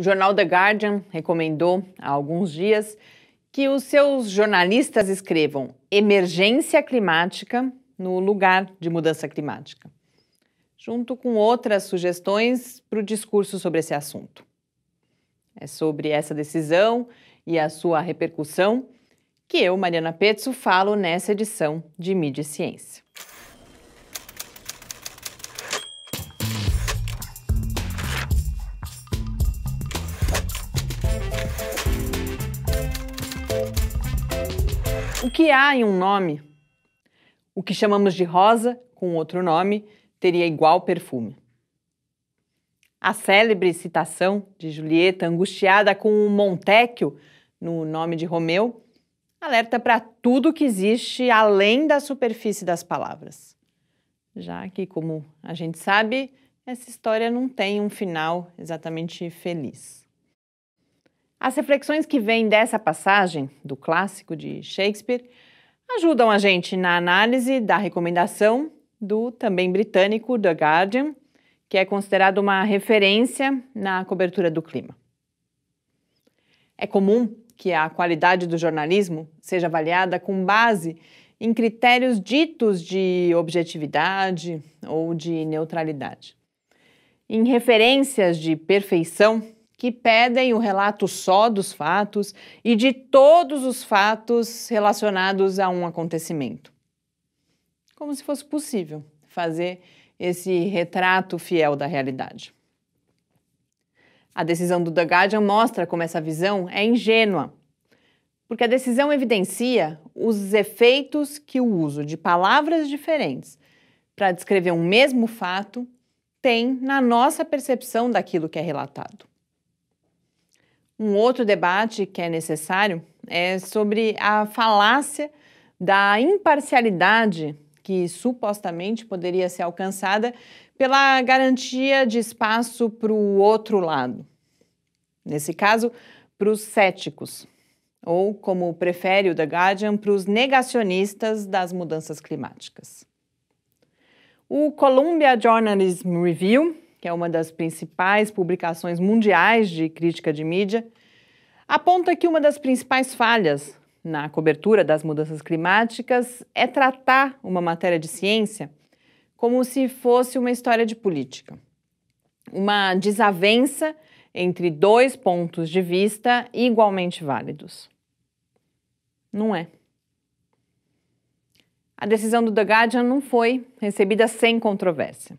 O jornal The Guardian recomendou há alguns dias que os seus jornalistas escrevam emergência climática no lugar de mudança climática, junto com outras sugestões para o discurso sobre esse assunto. É sobre essa decisão e a sua repercussão que eu, Mariana Pezzo, falo nessa edição de Mídia e Ciência. O que há em um nome? O que chamamos de rosa, com outro nome, teria igual perfume. A célebre citação de Julieta, angustiada com o Montecchio no nome de Romeu, alerta para tudo que existe além da superfície das palavras. Já que, como a gente sabe, essa história não tem um final exatamente feliz. As reflexões que vêm dessa passagem do clássico de Shakespeare ajudam a gente na análise da recomendação do também britânico The Guardian, que é considerado uma referência na cobertura do clima. É comum que a qualidade do jornalismo seja avaliada com base em critérios ditos de objetividade ou de neutralidade. Em referências de perfeição, que pedem o relato só dos fatos e de todos os fatos relacionados a um acontecimento. Como se fosse possível fazer esse retrato fiel da realidade. A decisão do The Guardian mostra como essa visão é ingênua, porque a decisão evidencia os efeitos que o uso de palavras diferentes para descrever um mesmo fato tem na nossa percepção daquilo que é relatado. Um outro debate que é necessário é sobre a falácia da imparcialidade que supostamente poderia ser alcançada pela garantia de espaço para o outro lado. Nesse caso, para os céticos, ou como prefere o The Guardian, para os negacionistas das mudanças climáticas. O Columbia Journalism Review que é uma das principais publicações mundiais de crítica de mídia, aponta que uma das principais falhas na cobertura das mudanças climáticas é tratar uma matéria de ciência como se fosse uma história de política. Uma desavença entre dois pontos de vista igualmente válidos. Não é. A decisão do The Guardian não foi recebida sem controvérsia.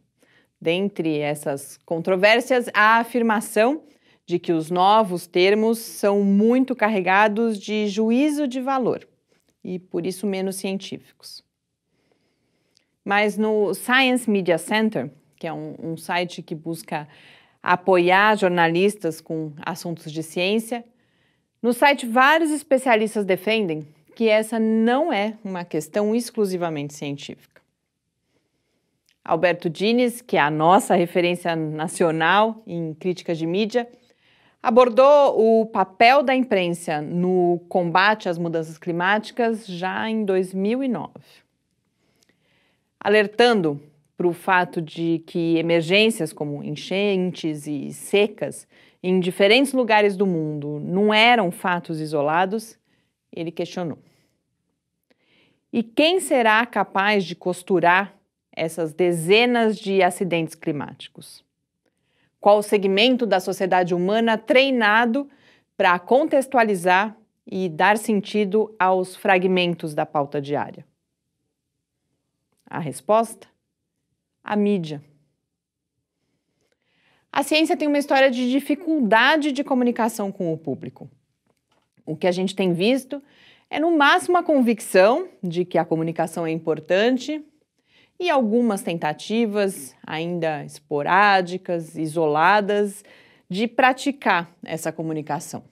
Dentre essas controvérsias, há a afirmação de que os novos termos são muito carregados de juízo de valor e, por isso, menos científicos. Mas no Science Media Center, que é um, um site que busca apoiar jornalistas com assuntos de ciência, no site vários especialistas defendem que essa não é uma questão exclusivamente científica. Alberto Dines, que é a nossa referência nacional em críticas de mídia, abordou o papel da imprensa no combate às mudanças climáticas já em 2009. Alertando para o fato de que emergências como enchentes e secas em diferentes lugares do mundo não eram fatos isolados, ele questionou. E quem será capaz de costurar essas dezenas de acidentes climáticos? Qual o segmento da sociedade humana treinado para contextualizar e dar sentido aos fragmentos da pauta diária? A resposta? A mídia. A ciência tem uma história de dificuldade de comunicação com o público. O que a gente tem visto é, no máximo, a convicção de que a comunicação é importante e algumas tentativas, ainda esporádicas, isoladas, de praticar essa comunicação.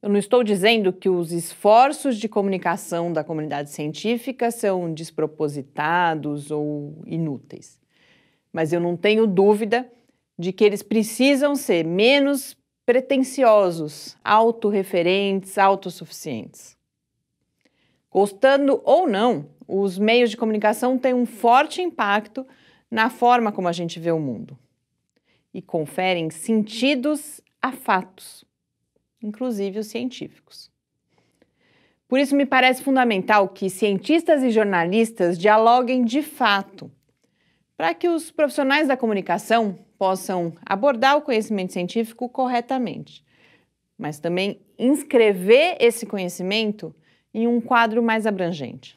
Eu não estou dizendo que os esforços de comunicação da comunidade científica são despropositados ou inúteis, mas eu não tenho dúvida de que eles precisam ser menos pretensiosos, autorreferentes, autossuficientes. Gostando ou não, os meios de comunicação têm um forte impacto na forma como a gente vê o mundo e conferem sentidos a fatos, inclusive os científicos. Por isso, me parece fundamental que cientistas e jornalistas dialoguem de fato, para que os profissionais da comunicação possam abordar o conhecimento científico corretamente, mas também inscrever esse conhecimento em um quadro mais abrangente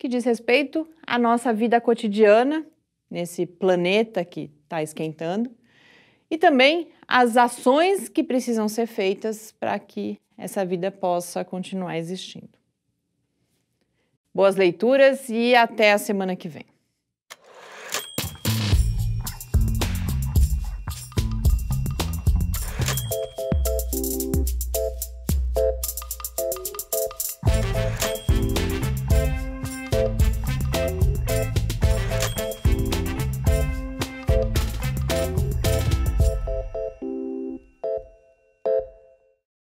que diz respeito à nossa vida cotidiana nesse planeta que está esquentando e também as ações que precisam ser feitas para que essa vida possa continuar existindo. Boas leituras e até a semana que vem.